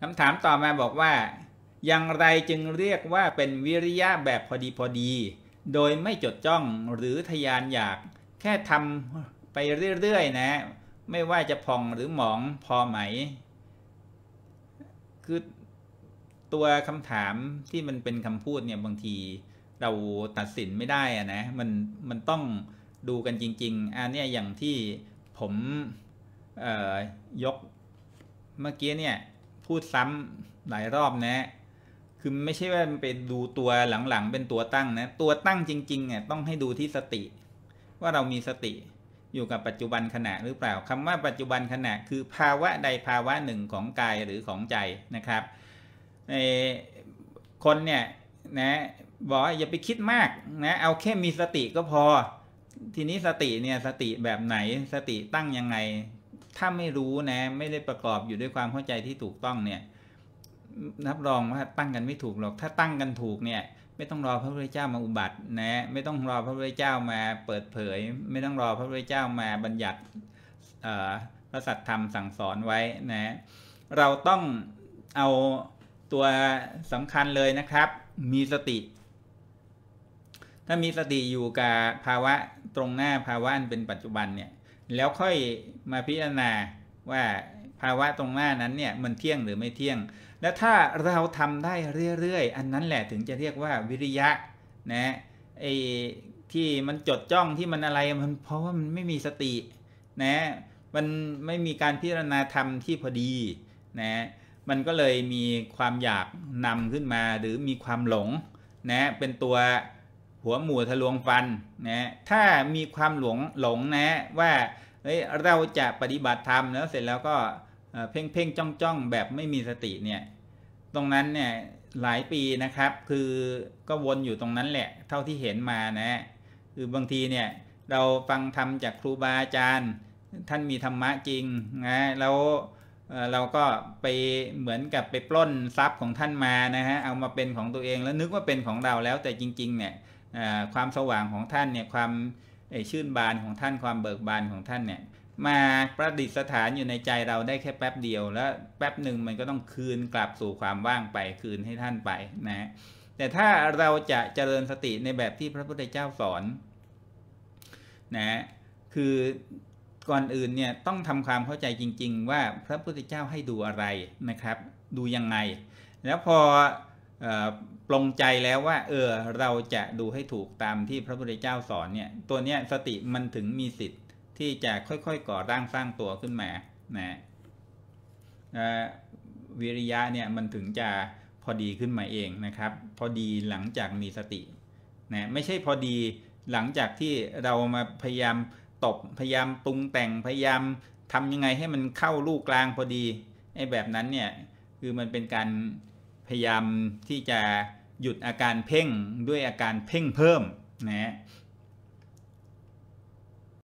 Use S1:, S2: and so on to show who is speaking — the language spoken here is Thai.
S1: คำถามต่อมาบอกว่าอย่างไรจึงเรียกว่าเป็นวิริยะแบบพอดีพอดี โดยไม่จดจ้องหรือทยานอยากแค่ทำไปเรื่อยๆนะไม่ว่าจะพองหรือหมองพอไหม คือตัวคำถามที่มันเป็นคำพูดเนี่ยบางทีเราตัดสินไม่ได้อะนะมันมันต้องดูกันจริงๆอันนี้อย่างที่ผมยกเมื่อกี้เนี่ยพูดซ้ำหลายรอบนะ คือไม่ใช่ว่าไปดูตัวหลังๆเป็นตัวตั้งนะ ตัวตั้งจริงๆเนี่ยต้องให้ดูที่สติ ว่าเรามีสติอยู่กับปัจจุบันขณะหรือเปล่าคำว่าปัจจุบันขณะคือภาวะใดภาวะหนึ่งของกายหรือของใจนะครับในคนเนี่ยนะบอกอย่าไปคิดมากนะเอาแค่มีสติก็พอ ทีนี้สติเนี่ยสติแบบไหนสติตั้งยังไงถ้าไม่รู้นะไม่ได้ประกอบอยู่ด้วยความเข้าใจที่ถูกต้องเนี่ยรับรองว่าตั้งกันไม่ถูกหรอก ถ้าตั้งกันถูกเนี่ยไม่ต้องรอพระพุทธเจ้ามาอุบัตินะไม่ต้องรอพระพุทธเจ้ามาเปิดเผย ไม่ต้องรอพระพุทธเจ้ามาบัญญัติพระสัตธรรมสั่งสอนไว้นะ เราต้องเอาตัวสำคัญเลยนะครับ มีสติ ถ้ามีสติอยู่กับภาวะตรงหน้าภาวะอันเป็นปัจจุบันเนี่ยแล้วค่อยมาพิจารณาว่าภาวะตรงหน้านั้นเนี่ยมันเที่ยงหรือไม่เที่ยง และถ้าเราทำได้เรื่อยๆอันนั้นแหละถึงจะเรียกว่าวิริยะนะไอ้ที่มันจดจ้องที่มันอะไรมันเพราะว่ามันไม่มีสตินะมันไม่มีการพิจารณาธรรมที่พอดีนะมันก็เลยมีความอยากนำขึ้นมาหรือมีความหลงนะเป็นตัวหัวหมูทะลวงฟันนะถ้ามีความหลง หลงนะว่า เฮ้ย เราจะปฏิบัติธรรม แล้วเสร็จแล้วก็ เพ่งเพ่งจ้องจ้องแบบไม่มีสติ เนี่ย ตรงนั้น เนี่ย หลายปี นะครับ คือ ก็วนอยู่ตรงนั้นแหละ เท่าที่เห็นมา นะคือ บางที เนี่ย เราฟังธรรมจากครูบาอาจารย์ ท่านมีธรรมะจริง นะ แล้วเราก็ไป เหมือนกับไปปล้นทรัพย์ของท่านมา นะฮะ เอามาเป็นของตัวเอง แล้วนึกว่าเป็นของเราแล้ว แต่จริงๆเนี่ยความสว่างของท่านเนี่ยความชื่นบานของท่านความเบิกบานของท่านเนี่ยมาประดิษฐานอยู่ในใจเราได้แค่แป๊บเดียว แล้วแป๊บหนึ่งมันก็ต้องคืนกลับสู่ความว่างไปคืนให้ท่านไปนะแต่ถ้าเราจะเจริญสติในแบบที่พระพุทธเจ้าสอนนะคือก่อนอื่นเนี่ยต้องทำความเข้าใจจริงๆ ว่าพระพุทธเจ้าให้ดูอะไรนะครับ ดูยังไงแล้วพอปลงใจแล้วว่าเออเราจะดูให้ถูกตามที่พระพุทธเจ้าสอนเนี่ยตัวเนี้ยสติมันถึงมีสิทธิ์ที่จะค่อยๆก่อร่างสร้างตัวขึ้นมานะวิริยะเนี่ยมันถึงจะพอดีขึ้นมาเองนะครับ พอดีหลังจากมีสตินะไม่ใช่พอดีหลังจากที่เรามาพยายามตบพยายามปรุงแต่งพยายามทำยังไงให้มันเข้าลูกกลางพอดีไอ้แบบนั้นเนี่ยคือมันเป็นการพยายามที่จะหยุดอาการเพ่งด้วยอาการเพ่งเพิ่มนะฮะ